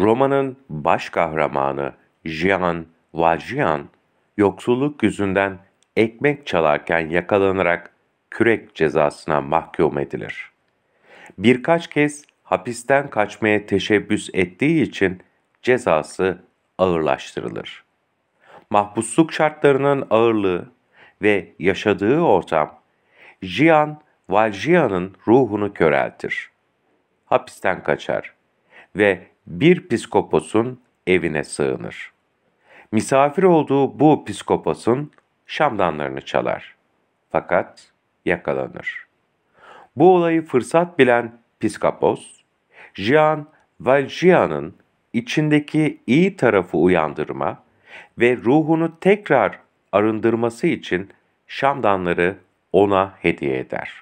Romanın baş kahramanı Jean Valjean, yoksulluk yüzünden ekmek çalarken yakalanarak kürek cezasına mahkum edilir. Birkaç kez hapisten kaçmaya teşebbüs ettiği için cezası ağırlaştırılır. Mahpusluk şartlarının ağırlığı ve yaşadığı ortam, Jian Valjean'ın ruhunu köreltir. Hapisten kaçar ve bir piskoposun evine sığınır. Misafir olduğu bu piskoposun şamdanlarını çalar. Fakat yakalanır. Bu olayı fırsat bilen piskopos, Jean Valjean'ın içindeki iyi tarafı uyandırma ve ruhunu tekrar arındırması için şamdanları ona hediye eder.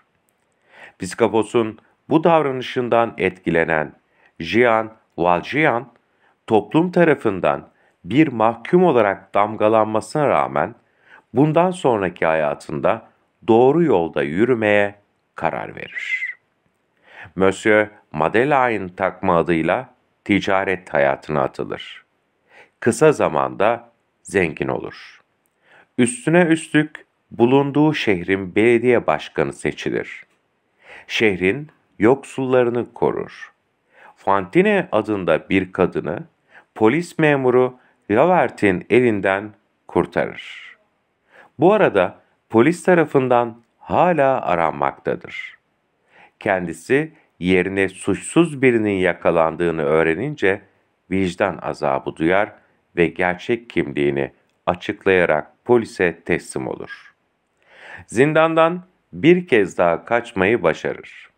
Piskoposun bu davranışından etkilenen Jean Valjian toplum tarafından bir mahkum olarak damgalanmasına rağmen bundan sonraki hayatında doğru yolda yürümeye karar verir. Monsieur Madeleine takma adıyla ticaret hayatına atılır. Kısa zamanda zengin olur. Üstüne üstlük bulunduğu şehrin belediye başkanı seçilir. Şehrin yoksullarını korur. Fantine adında bir kadını polis memuru Lavert'in elinden kurtarır. Bu arada polis tarafından hala aranmaktadır. Kendisi yerine suçsuz birinin yakalandığını öğrenince vicdan azabı duyar ve gerçek kimliğini açıklayarak polise teslim olur. Zindandan bir kez daha kaçmayı başarır.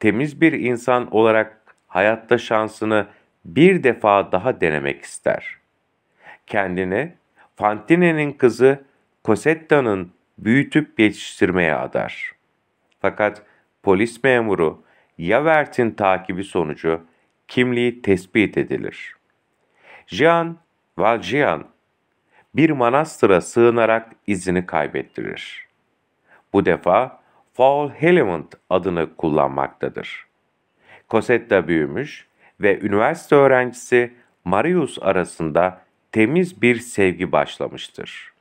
Temiz bir insan olarak hayatta şansını bir defa daha denemek ister. Kendini Fantine'nin kızı Cosetta'nın büyütüp yetiştirmeye adar. Fakat polis memuru Yavert'in takibi sonucu kimliği tespit edilir. Jean Valjean bir manastıra sığınarak izini kaybettirir. Bu defa Paul Helement adını kullanmaktadır. Cosetta büyümüş ve üniversite öğrencisi Marius arasında temiz bir sevgi başlamıştır.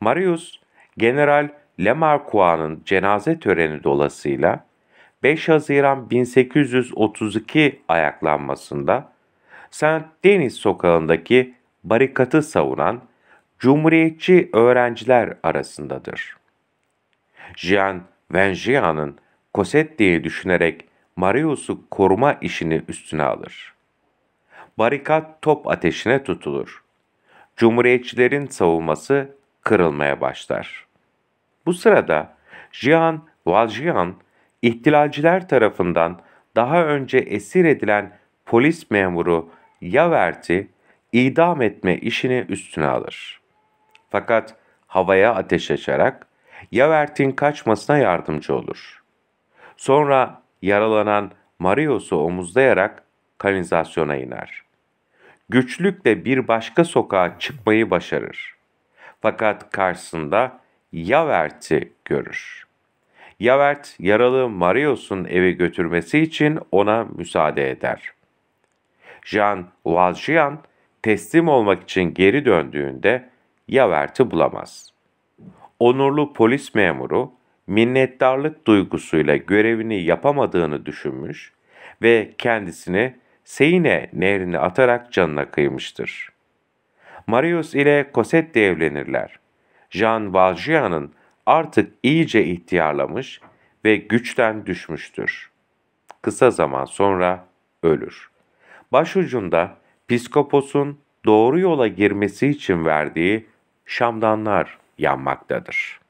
Marius, General Lemarquois'un cenaze töreni dolasıyla 5 Haziran 1832 ayaklanmasında Saint Denis sokağındaki barikatı savunan Cumhuriyetçi öğrenciler arasındadır. Jean Valjean'ın Cosette'yi düşünerek Marius'u koruma işini üstüne alır. Barikat top ateşine tutulur. Cumhuriyetçilerin savunması kırılmaya başlar. Bu sırada Jean Valjean ihtilalciler tarafından daha önce esir edilen polis memuru Yavert'i idam etme işini üstüne alır. Fakat havaya ateş açarak Yavert'in kaçmasına yardımcı olur. Sonra yaralanan Mario'su omuzlayarak kanalizasyona iner. Güçlükle bir başka sokağa çıkmayı başarır. Fakat karşısında Yavert'i görür. Yavert yaralı Mario'sun eve götürmesi için ona müsaade eder. Jean Valjean teslim olmak için geri döndüğünde Yavert'i bulamaz. Onurlu polis memuru minnettarlık duygusuyla görevini yapamadığını düşünmüş ve kendisini Seyne nehrine atarak canına kıymıştır. Marius ile Cosette evlenirler. Jean Valjean'ın artık iyice ihtiyarlamış ve güçten düşmüştür. Kısa zaman sonra ölür. Başucunda Piskopos'un doğru yola girmesi için verdiği şamdanlar yanmaktadır.